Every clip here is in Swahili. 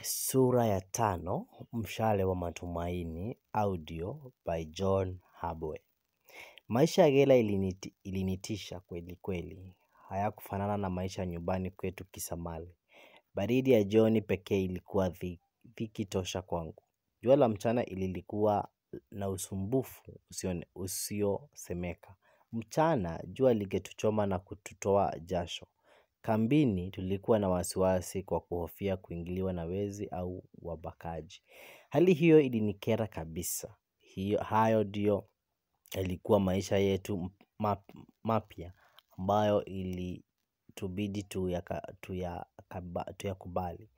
Sura ya tano mshale wa matumaini audio by John Habwe maisha ya gela ilinitisha kweli kweli Hayakufanana na maisha nyumbani kwetu kisamali baridi ya jioni pekee ilikuwa dhiki tosha kwangu jua la mchana ililikuwa na usumbufu usiosemeka mchana jua lingetuchoma na kututoa jasho Kambini tulikuwa na wasiwasi kwa kuhofia kuingiliwa na wezi au wabakaji. Hali hiyo ilinikera kabisa. Hayo ndio yalikuwa maisha yetu mapya ambayo ilitubidi tuyakubali.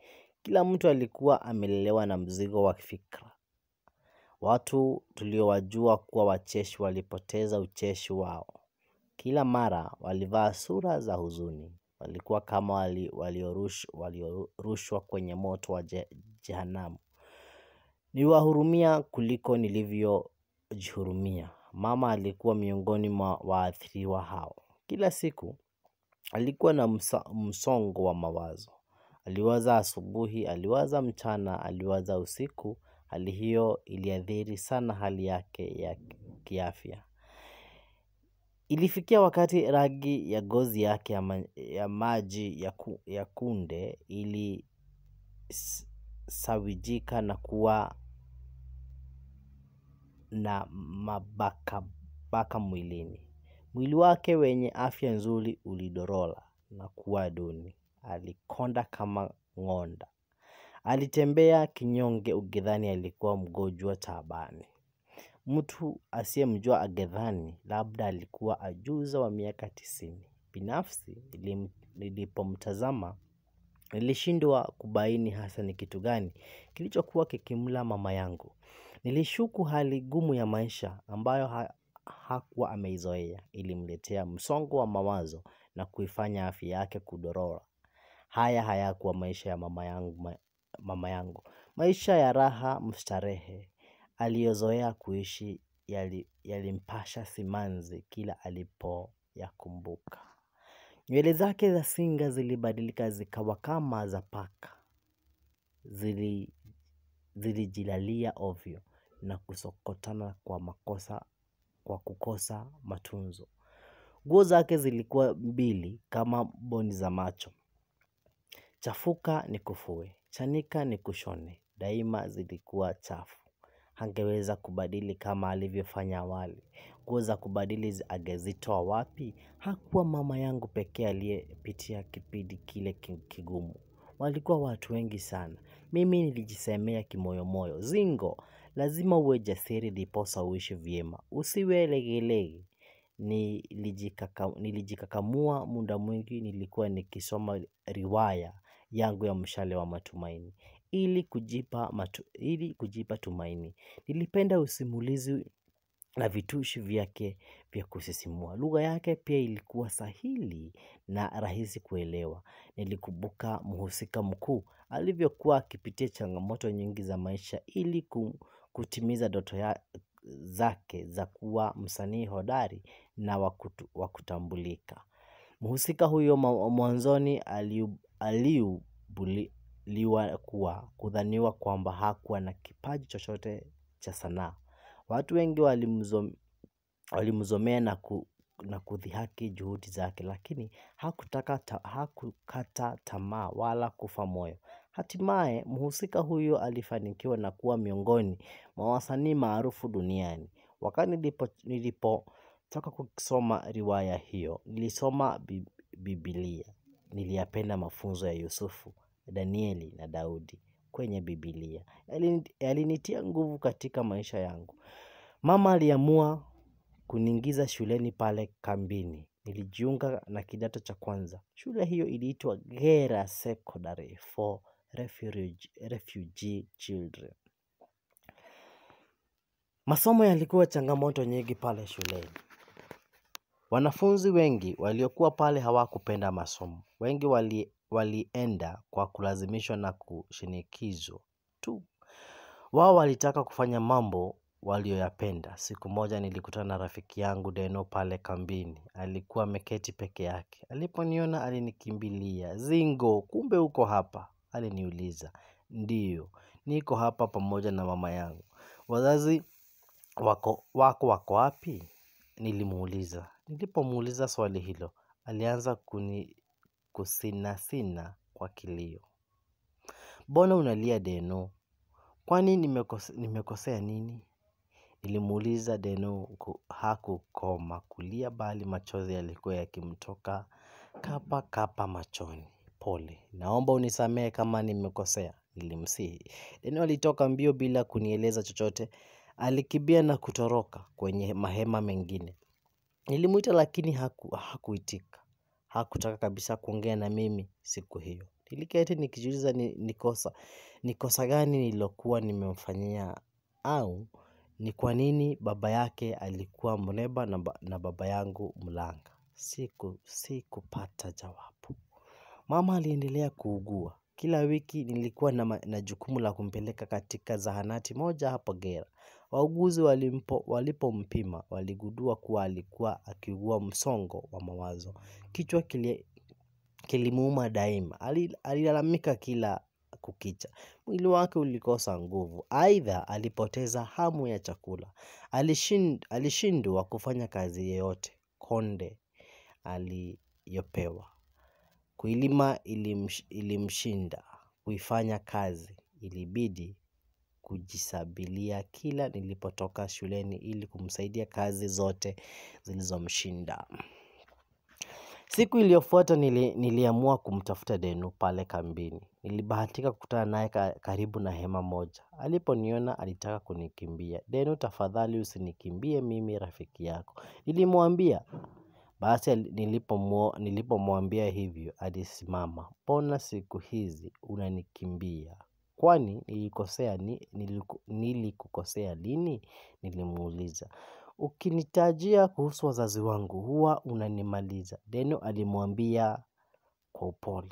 Kila mtu alikuwa amelelewa na mzigo wa kifikra. Watu tuliowajua kuwa wacheshi walipoteza ucheshi wao. Kila mara walivaa sura za huzuni walikuwa kama waliorushwa kwenye moto wa jehanamu. Niliwahurumia kuliko nilivyojihurumia. Mama alikuwa miongoni mwa waathiriwa hao. Kila siku alikuwa na msongo wa mawazo. Aliwaza asubuhi, aliwaza mchana, aliwaza usiku. Hali hiyo iliathiri sana hali yake ya kiafya. Ilifikia wakati rangi ya gozi yake ya maji ya kunde ilisawijika na kuwa na mabakabaka mwilini. Mwili wake wenye afya nzuri ulidorola na kuwa duni. Alikonda kama ng'onda. Alitembea kinyonge ukidhani alikuwa mgonjwa taabani. Mtu asiyemjua agedhani labda alikuwa ajuza wa miaka tisini. Binafsi nilipomtazama nilishindwa kubaini hasa ni kitu gani kilichokuwa kikimla mama yangu. Nilishuku hali ngumu ya maisha ambayo ha hakuwa ameizoea ilimletea msongo wa mawazo na kuifanya afya yake kudorora. Haya hayakuwa maisha ya mama yangu, mama yangu. Maisha ya raha mstarehe aliyozoea kuishi yalimpasha simanzi kila alipoyakumbuka. Nywele zake za singa zilibadilika zikawa kama za paka, zilijilalia ovyo na kusokotana kwa makosa kwa kukosa matunzo. Nguo zake zilikuwa mbili kama boni za macho. Chafuka ni kufue chanika ni kushone daima zilikuwa chafu hangeweza kubadili kama alivyofanya awali. Kuweza kubadili angezitoa wapi? Hakuwa mama yangu pekee aliyepitia kipindi kile kigumu. Walikuwa watu wengi sana. Mimi nilijisemea kimoyomoyo, Zingo, lazima uwe jasiri ndiposa uishi vyema, usiwe legelege. nilijikakamua. Muda mwingi nilikuwa nikisoma riwaya yangu ya Mshale wa Matumaini ili kujipa, matu, ili kujipa tumaini. Nilipenda usimulizi na vitushi vyake vya kusisimua. Lugha yake pia ilikuwa sahili na rahisi kuelewa. Nilikumbuka mhusika mkuu alivyokuwa akipitia changamoto nyingi za maisha ili kutimiza ndoto ya zake za kuwa msanii hodari na wa kutambulika. Mhusika huyo mwanzoni aliubuli liwa kuwa kudhaniwa kwamba hakuwa na kipaji chochote cha sanaa. Watu wengi walimzomea na, ku, na kudhihaki juhudi zake, lakini hakutaka ta, hakukata tamaa wala kufa moyo. Hatimaye mhusika huyo alifanikiwa na kuwa miongoni mwa wasanii maarufu duniani. Wakati nilipo, nilipotoka kusoma riwaya hiyo, nilisoma Biblia. Niliyapenda mafunzo ya Yusufu Danieli na Daudi kwenye Biblia. yalinitia nguvu katika maisha yangu. Mama aliamua kuniingiza shuleni pale kambini. Nilijiunga na kidato cha kwanza. Shule hiyo iliitwa Gera Secondary for Refugee Children. Masomo yalikuwa changamoto nyingi pale shuleni. Wanafunzi wengi waliokuwa pale hawakupenda masomo. Wengi wali walienda kwa kulazimishwa na kushinikizwa tu. Wao walitaka kufanya mambo walioyapenda. Siku moja nilikutana na rafiki yangu Deno pale kambini. Alikuwa ameketi peke yake. Aliponiona alinikimbilia. Zingo, kumbe uko hapa. Aliniuliza. Ndiyo, niko hapa pamoja na mama yangu. Wazazi wako wako wako wapi? Nilimuuliza. Nilipomuuliza swali hilo. Alianza kuni kusinasina kwa kilio. Mbona unalia Deno? Kwani nimekosea nini? Nilimuuliza Deno hakukoma kulia bali machozi yalikuwa yakimtoka kapa kapa machoni. Pole, naomba unisamehe kama nimekosea, nilimsihi. Deno alitoka mbio bila kunieleza chochote, alikimbia na kutoroka kwenye mahema mengine. Nilimuita lakini hakuitika hakutaka kabisa kuongea na mimi siku hiyo. Niliketi nikijiuliza ni kosa. Ni kosa gani nililokuwa nimemfanyia au ni kwa nini baba yake alikuwa mreba na baba yangu mlanga. Sikupata jawabu. Mama aliendelea kuugua. Kila wiki nilikuwa na jukumu la kumpeleka katika zahanati moja hapo Gera. Wauguzi walipompima waligundua kuwa alikuwa akiugua msongo wa mawazo. Kichwa kilimuuma daima. Alilalamika kila kukicha. Mwili wake ulikosa nguvu. Aidha alipoteza hamu ya chakula. Alishindwa kufanya kazi yeyote. Konde aliyopewa. Kuilima ilimshinda. Kuifanya kazi ilibidi kujisabilia kila nilipotoka shuleni ili kumsaidia kazi zote zilizomshinda. Siku iliyofuata niliamua kumtafuta Denu pale kambini. Nilibahatika kukutana naye karibu na hema moja. Aliponiona alitaka kunikimbia. Denu tafadhali usinikimbie mimi rafiki yako. Nilimwambia. Basi nilipomwambia hivyo alisimama. Mbona siku hizi unanikimbia? Kwani nilikukosea lini nilimuuliza. Ukinitajia kuhusu wazazi wangu huwa unanimaliza. Deno alimwambia kwa upole.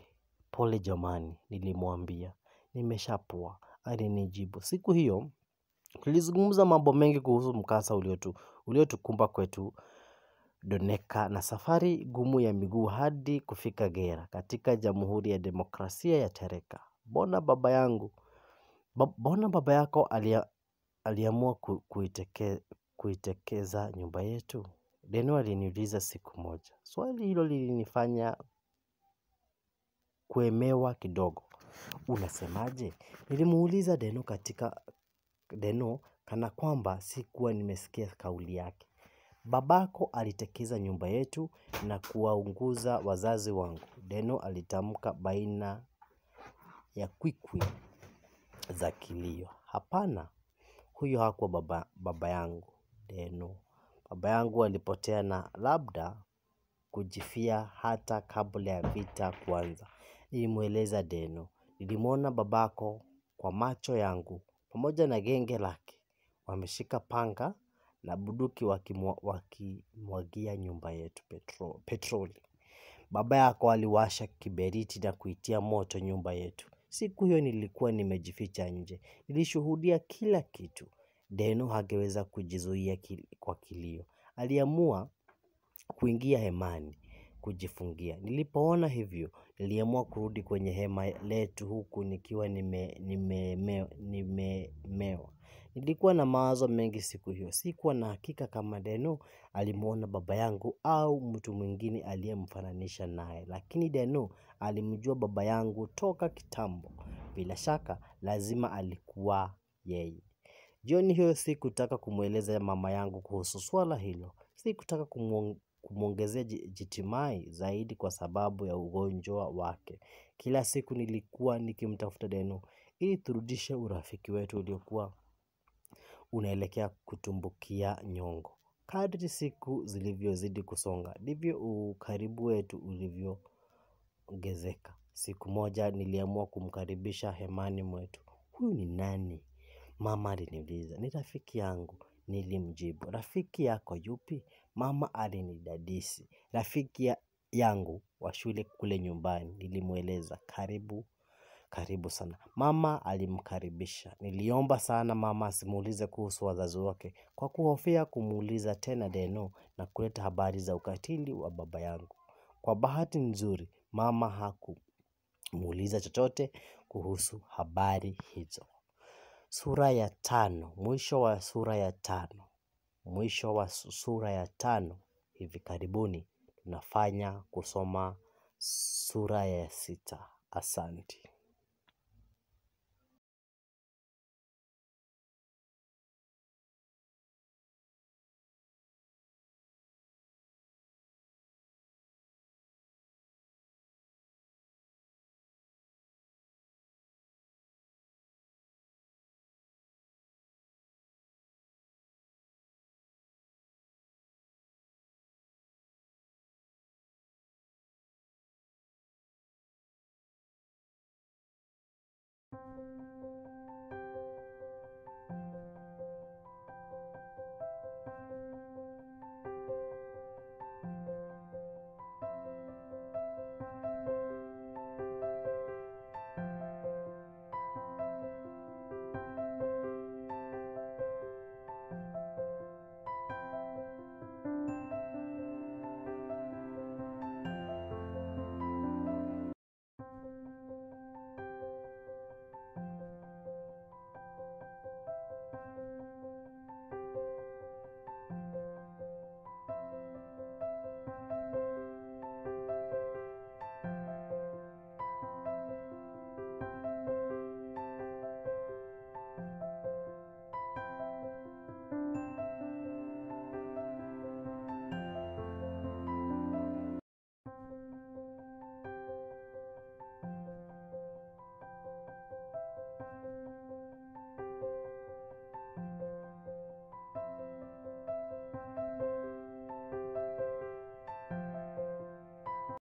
Pole jamani nilimwambia Nimeshapoa. Alinijibu. Siku hiyo tulizungumza mambo mengi kuhusu mkasa uliotukumba kwetu Doneka na safari gumu ya miguu hadi kufika Gera katika Jamhuri ya Demokrasia ya Tereka. Mbona baba yangu Mbona baba yako aliamua kuitekeza nyumba yetu? Deno aliniuliza siku moja. Swali hilo lilinifanya kuemewa kidogo. Unasemaje? Nilimuuliza Deno katika Deno kana kwamba sikuwa nimesikia kauli yake. Babako alitekeza nyumba yetu na kuwaunguza wazazi wangu. Deno alitamka baina ya kwikwi za kilio. Hapana huyo hakuwa baba yangu Deno. Baba yangu alipotea na labda kujifia hata kabla ya vita kuanza. Nilimweleza Deno. Nilimwona babako kwa macho yangu. Pamoja na genge lake. Wameshika panga na buduki wakimwagia nyumba yetu petroli. Baba yako aliwasha kiberiti na kuitia moto nyumba yetu. Siku hiyo nilikuwa nimejificha nje. Nilishuhudia kila kitu. Deno hangeweza kujizuia kwa kilio. Aliamua kuingia hemani kujifungia. Nilipoona hivyo, niliamua kurudi kwenye hema letu huku nikiwa nimemewa. Nilikuwa na mawazo mengi siku hiyo. Sikuwa na hakika kama Deno alimwona baba yangu au mtu mwingine aliyemfananisha naye. Lakini Deno alimjua baba yangu toka kitambo. Bila shaka lazima alikuwa yeye. Jioni hiyo sikutaka kumweleza mama yangu kuhusu swala hilo. Sikutaka kumwongezea jitimai zaidi kwa sababu ya ugonjwa wake. Kila siku nilikuwa nikimtafuta Deno ili turudishe urafiki wetu uliokuwa unaelekea kutumbukia nyongo. Kadri siku zilivyozidi kusonga ndivyo ukaribu wetu ulivyo kuongezeka. Siku moja niliamua kumkaribisha hemani mwetu. Huyu ni nani? Mama aliniuliza. Ni rafiki yangu. Nilimjibu. Rafiki yako yupi? Mama alinidadisi. Rafiki yangu wa shule kule nyumbani. Nilimweleza. Karibu. Karibu sana. Mama alimkaribisha. Niliomba sana mama asimuulize kuhusu wazazi wake. Kwa kuhofia kumuuliza tena deno na kuleta habari za ukatili wa baba yangu. Kwa bahati nzuri, Mama hakumuuliza chochote kuhusu habari hizo. Sura ya tano, mwisho wa sura ya tano, mwisho wa sura ya tano, hivi karibuni tunafanya kusoma sura ya sita. Asanti. Thank you.